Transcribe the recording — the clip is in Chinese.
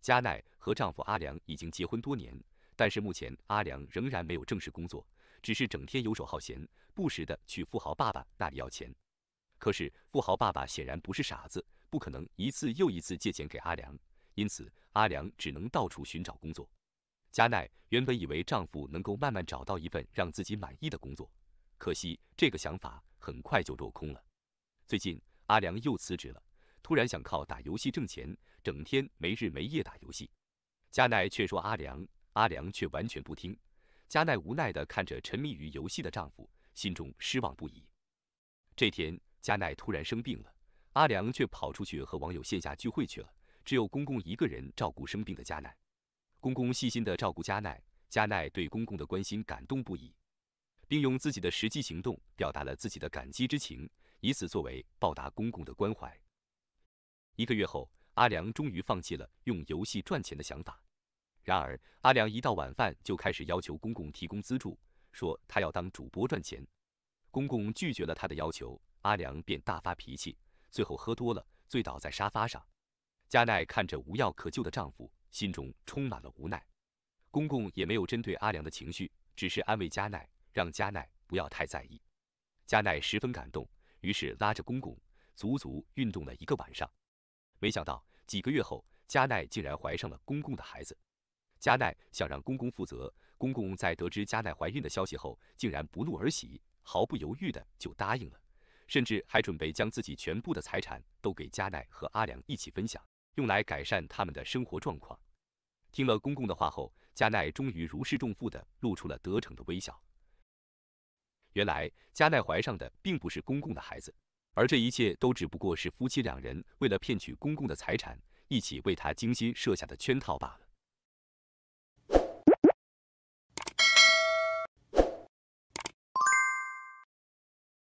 加奈和丈夫阿良已经结婚多年，但是目前阿良仍然没有正式工作，只是整天游手好闲，不时的去富豪爸爸那里要钱。可是富豪爸爸显然不是傻子，不可能一次又一次借钱给阿良，因此阿良只能到处寻找工作。加奈原本以为丈夫能够慢慢找到一份让自己满意的工作，可惜这个想法很快就落空了。最近阿良又辞职了。突然想靠打游戏挣钱，整天没日没夜打游戏。加奈劝说阿良，阿良却完全不听。加奈无奈地看着沉迷于游戏的丈夫，心中失望不已。这天，加奈突然生病了，阿良却跑出去和网友线下聚会去了，只有公公一个人照顾生病的加奈。公公细心地照顾加奈，加奈对公公的关心感动不已，并用自己的实际行动表达了自己的感激之情，以此作为报答公公的关怀。一个月后，阿良终于放弃了用游戏赚钱的想法。然而，阿良一到晚饭就开始要求公公提供资助，说他要当主播赚钱。公公拒绝了他的要求，阿良便大发脾气，最后喝多了，醉倒在沙发上。加奈看着无药可救的丈夫，心中充满了无奈。公公也没有针对阿良的情绪，只是安慰加奈，让加奈不要太在意。加奈十分感动，于是拉着公公足足运动了一个晚上。没想到几个月后，加奈竟然怀上了公公的孩子。加奈想让公公负责，公公在得知加奈怀孕的消息后，竟然不怒而喜，毫不犹豫的就答应了，甚至还准备将自己全部的财产都给加奈和阿良一起分享，用来改善他们的生活状况。听了公公的话后，加奈终于如释重负的露出了得逞的微笑。原来，加奈怀上的并不是公公的孩子。而这一切都只不过是夫妻两人为了骗取公公的财产，一起为他精心设下的圈套罢了。